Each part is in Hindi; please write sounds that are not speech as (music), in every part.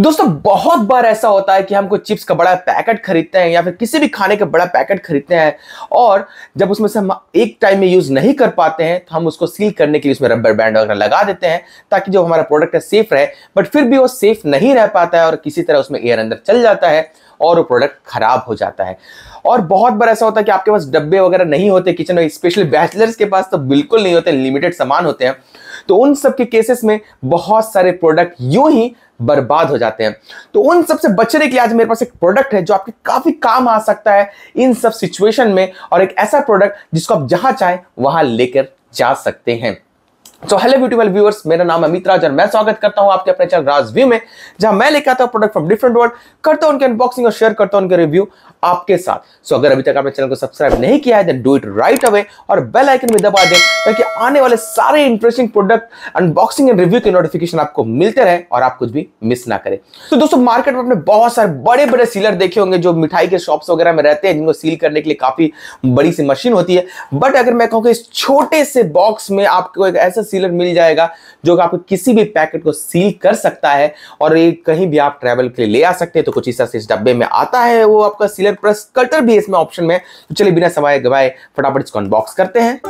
दोस्तों बहुत बार ऐसा होता है कि हम कोई चिप्स का बड़ा पैकेट खरीदते हैं या फिर किसी भी खाने का बड़ा पैकेट खरीदते हैं और जब उसमें से हम एक टाइम में यूज़ नहीं कर पाते हैं तो हम उसको सील करने के लिए उसमें रबर बैंड वगैरह लगा देते हैं ताकि जो हमारा प्रोडक्ट है सेफ रहे बट फिर भी वो सेफ नहीं रह पाता है और किसी तरह उसमें एयर अंदर चल जाता है और वो प्रोडक्ट खराब हो जाता है और बहुत बार ऐसा होता है कि आपके पास डब्बे वगैरह नहीं होते किचन में स्पेशली बैचलर्स के पास तो बिल्कुल नहीं होते लिमिटेड सामान होते हैं तो उन सब के केसेस में बहुत सारे प्रोडक्ट यूं ही बर्बाद हो जाते हैं तो उन सब से बचने के लिए आज मेरे पास एक प्रोडक्ट है जो आपके काफी काम आ सकता है इन सब सिचुएशन में और एक ऐसा प्रोडक्ट जिसको आप जहां चाहे वहां लेकर जा सकते हैं सो हेलो ब्यूटीफुल व्यूअर्स मेरा नाम अमित राज और मैं स्वागत करता हूं आपके अपने चैनल राज व्यू में जहां मैं लेकर आता हूं प्रोडक्ट फ्रॉम डिफरेंट वर्ल्ड करता हूं उनके अनबॉक्सिंग और शेयर करता हूं उनके रिव्यू आपके साथ सो अगर अभी तक आपने चैनल को सब्सक्राइब नहीं किया है then do it right away और बेल आइकन भी दबा दें ताकि आने वाले सारे interesting product unboxing and review के नोटिफिकेशन आपको मिलते रहे और आप कुछ भी मिस ना करें तो दोस्तों मार्केट में आपने बहुत सारे बड़े बड़े सीलर देखे होंगे जो मिठाई के शॉप्स वगैरह में रहते हैं जिनको सील करने के लिए काफी बड़ी सी मशीन होती है बट अगर मैं कहूँ कि इस छोटे से बॉक्स में आपको एक ऐसा सीलर मिल जाएगा जो कि आपको किसी भी पैकेट को सील कर सकता है और ये कहीं भी आप ट्रैवल के लिए ले आ सकते हैं तो कुछ इस डब्बे में आता है वो आपका सीलर प्लस कटर भी इसमें ऑप्शन में तो चलिए बिना समय गवाए फटाफट इसको अनबॉक्स करते हैं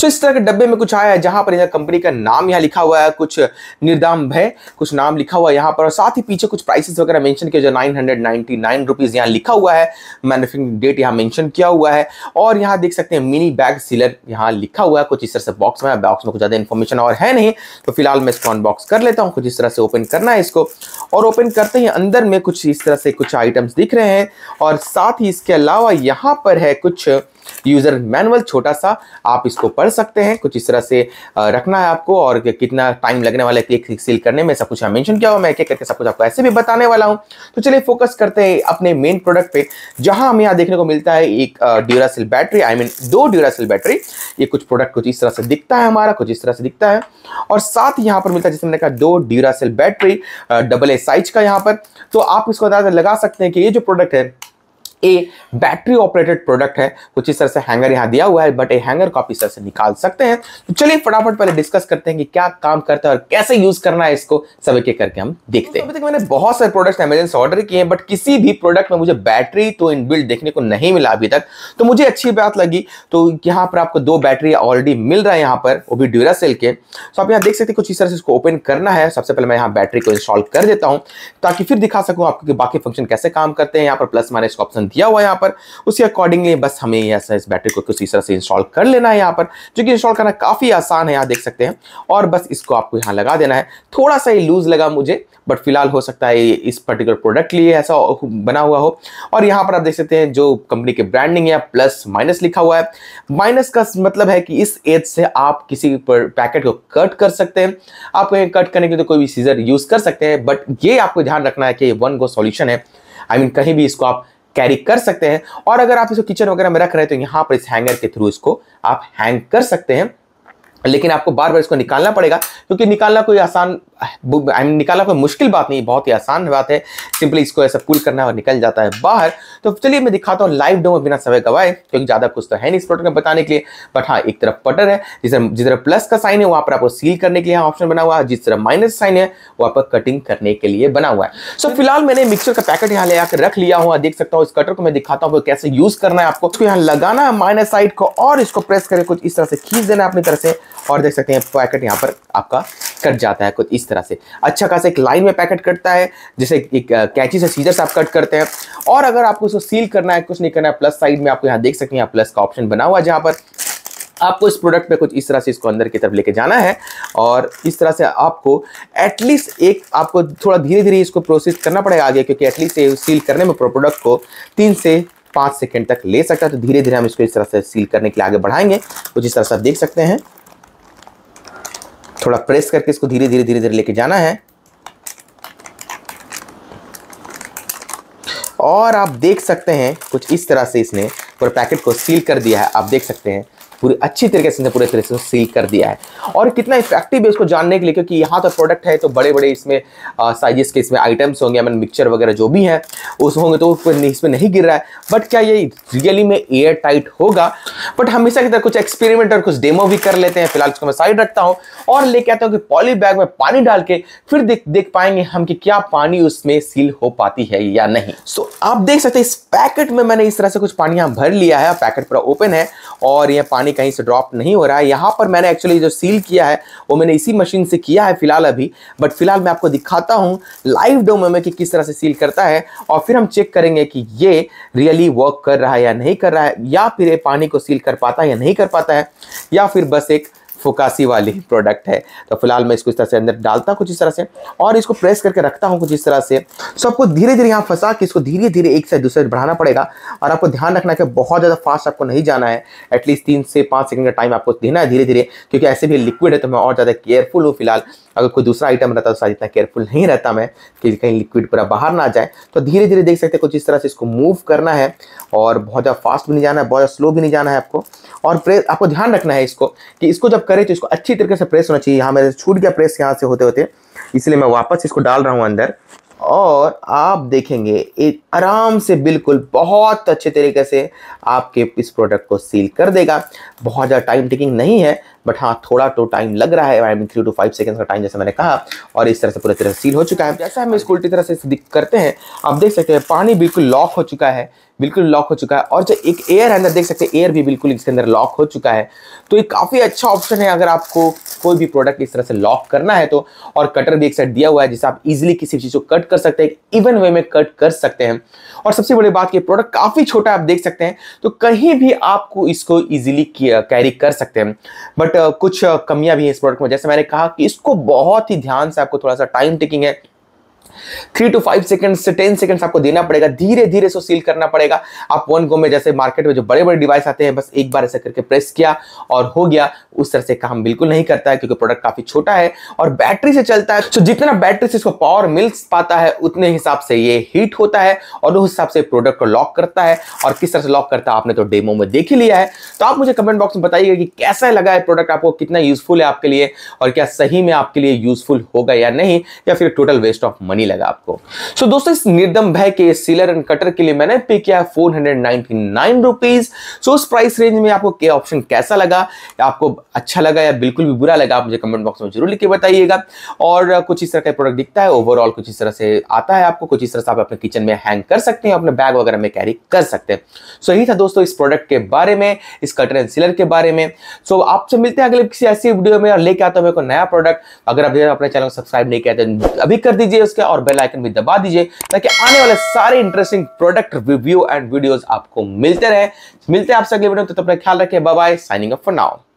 सो इस तरह के डब्बे में कुछ आया है जहां पर कंपनी का नाम यहाँ लिखा हुआ है कुछ निर्दाम है कुछ नाम लिखा हुआ है यहाँ पर और साथ ही पीछे कुछ प्राइसेस वगैरह मेंशन किया जो nine hundred ninety nine rupees यहाँ लिखा हुआ है मैनुफेक्चरिंग डेट यहाँ मेंशन किया हुआ है और यहाँ देख सकते हैं मिनी बैग सीलर यहाँ लिखा हुआ है कुछ इस तरह से बॉक्स में बॉक्स में कुछ ज्यादा इन्फॉर्मेशन और है नहीं तो फिलहाल मैं इसको अनबॉक्स कर लेता हूँ कुछ इस तरह से ओपन करना है इसको और ओपन करते ही अंदर में कुछ इस तरह से कुछ आइटम्स दिख रहे हैं और साथ ही इसके अलावा यहाँ पर है कुछ यूजर मैनुअल छोटा सा आप इसको पढ़ कर सकते हैं कुछ इस तरह से रखना है आपको और कितना टाइम लगने वाला है क्लिक सील करने में सब कुछ यहाँ मैंशन किया हुआ मैं क्या करके सब कुछ आपको ऐसे भी बताने वाला हूँ तो चलिए फोकस करते हैं अपने मेन प्रोडक्ट पे जहाँ हमें यहाँ देखने को मिलता है एक ड्यूरासिल बैटरी आई मीन दो ड्यूरासिल बैटरी ये कुछ प्रोडक्ट कुछ इस तरह से दिखता है हमारा कुछ इस तरह से दिखता है और साथ यहाँ पर मिलता है जैसे मैंने कहा दो Duracell battery double A size का यहाँ पर तो आप इसको अंदाजा लगा सकते हैं कि ये जो प्रोडक्ट है ए बैटरी ऑपरेटेड प्रोडक्ट है कुछ इस तरह से हैंगर यहाँ दिया हुआ है बट ए हैंगर को आप इस तरह से निकाल सकते हैं तो चलिए फटाफट पहले डिस्कस करते हैं कि क्या काम करता है और कैसे यूज करना है इसको सब एक करके हम देखते हैं अभी तक मैंने बहुत सारे प्रोडक्ट अमेजन से ऑर्डर किए हैं बट किसी भी प्रोडक्ट में मुझे बैटरी तो इन देखने को नहीं मिला अभी तक तो मुझे अच्छी बात लगी तो यहाँ पर आपको दो बैटरी ऑलरेडी मिल रहा है यहाँ पर वो भी ड्यूरा सेल के तो आप यहाँ देख सकते हैं कुछ इस तरह से इसको ओपन करना है सबसे पहले मैं यहाँ बैटरी को इंस्टॉल कर देता हूँ ताकि फिर दिखा सकूँ आपको बाकी फंक्शन कैसे काम करते हैं यहाँ पर प्लस माइनस ऑप्शन दिया हुआ है यहाँ पर उसके अकॉर्डिंगली बस हमें ऐसा इस बैटरी को किसी तरह से इंस्टॉल कर लेना है यहाँ पर जो कि इंस्टॉल करना काफ़ी आसान है यहाँ देख सकते हैं और बस इसको आपको यहाँ लगा देना है थोड़ा सा ये लूज़ लगा मुझे बट फिलहाल हो सकता है इस पर्टिकुलर प्रोडक्ट लिए ऐसा बना हुआ हो और यहाँ पर आप देख सकते हैं जो कंपनी के ब्रांडिंग है प्लस माइनस लिखा हुआ है माइनस का मतलब है कि इस एज से आप किसी पैकेट को कट कर सकते हैं आप कहीं कट करने के लिए तो कोई भी सीजर यूज़ कर सकते हैं बट ये आपको ध्यान रखना है कि वन गो सॉल्यूशन है आई I मीन mean, कहीं भी इसको आप कैरी कर सकते हैं और अगर आप इसको किचन वगैरह में रख रहे हैं तो यहाँ पर इस हैंगर के थ्रू इसको आप हैंग कर सकते हैं लेकिन आपको बार बार इसको निकालना पड़ेगा क्योंकि निकालना कोई आसान आई मीन निकालना कोई मुश्किल बात नहीं बहुत ही आसान बात है सिंपली इसको ऐसा पुल करना और निकल जाता है बाहर तो चलिए मैं दिखाता हूँ लाइव डेमो बिना समय गवाए क्योंकि ज़्यादा कुछ तो है नहीं इस प्रोडक्ट में बताने के लिए बट हाँ एक तरफ बटर है जिस तरह जिस तरह प्लस का साइन है वहाँ पर आपको सील करने के लिए ऑप्शन बना हुआ है जिस तरह माइनस साइन है वहाँ पर कटिंग करने के लिए बना हुआ है सो so, फिलहाल मैंने मिक्सर का पैकेट यहाँ ले आकर रख लिया हुआ देख सकता हूँ इस कटर को मैं दिखाता हूँ कैसे यूज़ करना है आपको इसको यहाँ लगाना है माइनस साइड को और इसको प्रेस करके कुछ इस तरह से खींच देना अपनी तरह से और देख सकते हैं पैकेट यहाँ पर आपका कट जाता है कुछ इस तरह से अच्छा खासा एक लाइन में पैकेट कटता है जैसे एक कैची से सीजर से आप कट करते हैं और अगर आपको उसको सील करना है कुछ नहीं करना है प्लस साइड में आपको यहाँ देख सकते हैं प्लस का ऑप्शन बना हुआ है जहाँ पर आपको इस प्रोडक्ट पे कुछ इस तरह से इसको अंदर की तरफ लेके जाना है और इस तरह से आपको एटलीस्ट एक आपको थोड़ा धीरे धीरे इसको प्रोसेस करना पड़ेगा आगे क्योंकि एटलीस्ट सील करने में प्रोडक्ट को तीन से पाँच सेकेंड तक ले सकता है तो धीरे धीरे हम इसको इस तरह से सील करने के लिए आगे बढ़ाएंगे कुछ इस तरह से आप देख सकते हैं थोड़ा प्रेस करके इसको धीरे धीरे धीरे धीरे लेके जाना है और आप देख सकते हैं कुछ इस तरह से इसने पूरे पैकेट को सील कर दिया है आप देख सकते हैं पूरी अच्छी तरीके से पूरे तरीके से सील कर दिया है और कितना इफेक्टिव है इसको जानने के लिए क्योंकि यहाँ तो प्रोडक्ट है तो बड़े बड़े इसमें साइजेस के इसमें आइटम्स होंगे मैंने मिक्सचर वगैरह जो भी है उस होंगे तो इसमें नहीं गिर रहा है बट क्या ये रियली में एयर टाइट होगा बट हमेशा की तरह कुछ एक्सपेरिमेंट और कुछ डेमो भी कर लेते हैं फिलहाल इसको मैं साइड रखता हूँ और लेके आता हूँ कि पॉली बैग में पानी डाल के फिर देख देख पाएंगे हम कि क्या पानी उसमें सील हो पाती है या नहीं सो so, आप देख सकते हैं इस पैकेट में मैंने इस तरह से कुछ पानी यहाँ भर लिया है पैकेट पूरा ओपन है और यह पानी पानी कहीं से ड्रॉप नहीं हो रहा है यहाँ पर मैंने एक्चुअली जो सील किया है वो मैंने इसी मशीन से किया है फिलहाल अभी बट फिलहाल मैं आपको दिखाता हूँ लाइव डोमो में कि किस तरह से सील करता है और फिर हम चेक करेंगे कि ये रियली वर्क कर रहा है या नहीं कर रहा है या फिर ये पानी को सील कर पाता है या नहीं कर पाता है या फिर बस एक फुकासी वाली प्रोडक्ट (laughs) है तो फिलहाल मैं इसको इस तरह से अंदर डालता हूँ कुछ इस तरह से और इसको प्रेस करके रखता हूँ कुछ इस तरह से सो आपको धीरे धीरे यहाँ फंसा कि इसको धीरे धीरे एक से दूसरे बढ़ाना पड़ेगा और आपको ध्यान रखना कि बहुत ज़्यादा फास्ट आपको नहीं जाना है एटलीस्ट तीन से पाँच सेकंड का टाइम आपको देना है धीरे धीरे क्योंकि ऐसे भी लिक्विड है तो मैं और ज़्यादा केयरफुल हूँ फिलहाल अगर कोई दूसरा आइटम रहता तो शायद इतना केयरफुल नहीं रहता मैं कि कहीं लिक्विड पूरा बाहर ना जाए तो धीरे धीरे देख सकते हैं कुछ इस तरह से इसको मूव करना है और बहुत ज़्यादा फास्ट भी नहीं जाना है बहुत ज़्यादा स्लो भी नहीं जाना है आपको और प्रेस आपको ध्यान रखना है इसको कि इसको जब करें तो इसको अच्छी तरीके से प्रेस होना चाहिए यहाँ मेरे छूट गया प्रेस यहाँ से होते होते इसलिए मैं वापस इसको डाल रहा हूँ अंदर और आप देखेंगे एक आराम से बिल्कुल बहुत अच्छे तरीके से आपके इस प्रोडक्ट को सील कर देगा बहुत ज़्यादा टाइम टेकिंग नहीं है बट हाँ थोड़ा तो टाइम लग रहा है I mean three two five second का टाइम जैसे मैंने कहा और इस तरह से पूरी तरह से सील हो चुका है जैसे हम इसको उल्टी तरह से करते हैं आप देख सकते हैं पानी बिल्कुल लॉक हो चुका है बिल्कुल लॉक हो चुका है और जो एक एयर है अंदर देख सकते हैं एयर भी बिल्कुल इसके अंदर लॉक हो चुका है तो ये काफ़ी अच्छा ऑप्शन है अगर आपको कोई भी प्रोडक्ट इस तरह से लॉक करना है तो और कटर भी एक साइड दिया हुआ है जिसे आप इजीली किसी भी चीज़ को कट कर सकते हैं इवन वे में कट कर सकते हैं और सबसे बड़ी बात की प्रोडक्ट काफ़ी छोटा आप देख सकते हैं तो कहीं भी आपको इसको ईजिली कैरी कर सकते हैं बट बट uh, कुछ uh, कमियां भी हैं इस प्रोडक्ट में जैसे मैंने कहा कि इसको बहुत ही ध्यान से आपको थोड़ा सा टाइम टेकिंग है थ्री टू फाइव सेकंड से टेन सेकंड आपको देना पड़ेगा धीरे धीरे इसको सील करना पड़ेगा आप वन गो में जैसे मार्केट में जो बड़े बड़े डिवाइस आते हैं बस एक बार ऐसा करके प्रेस किया और हो गया उस तरह से काम बिल्कुल नहीं करता है क्योंकि प्रोडक्ट काफी छोटा है और बैटरी से चलता है तो जितना बैटरी से इसको पावर मिल पाता है उतने हिसाब से ये हीट होता है और उस हिसाब से प्रोडक्ट को लॉक करता है और किस तरह से लॉक करता है आपने तो डेमो में देख ही लिया है तो आप मुझे कमेंट बॉक्स में बताइएगा कि कैसा लगा है प्रोडक्ट आपको कितना यूजफुल है आपके लिए और क्या सही में आपके लिए यूजफुल होगा या नहीं या फिर total waste of money funny लगा आपको सो so, दोस्तों इस निर्दम भय के सीलर एंड कटर के लिए मैंने पे किया फोर हंड्रेड सो उस प्राइस रेंज में आपको क्या ऑप्शन कैसा लगा आपको अच्छा लगा या बिल्कुल भी बुरा लगा आप मुझे कमेंट बॉक्स में जरूर लिख के बताइएगा और कुछ इस तरह का प्रोडक्ट दिखता है ओवरऑल कुछ इस तरह से आता है आपको कुछ इस तरह से आप अपने किचन में हैंग कर सकते हैं अपने बैग वगैरह में कैरी कर सकते हैं सो so, यही था दोस्तों इस प्रोडक्ट के बारे में इस कटर एंड सीलर के बारे में सो so, आपसे मिलते हैं अगले किसी ऐसी वीडियो में और लेके आता हूँ मेरे को नया प्रोडक्ट अगर अभी अपने चैनल को सब्सक्राइब नहीं किया तो अभी कर दीजिए उसके और बेल आइकन भी दबा दीजिए ताकि आने वाले सारे interesting product review and videos आपको मिलते रहे मिलते हैं आपसे अगले वीडियो तो अपना ख्याल रखिए bye signing up for now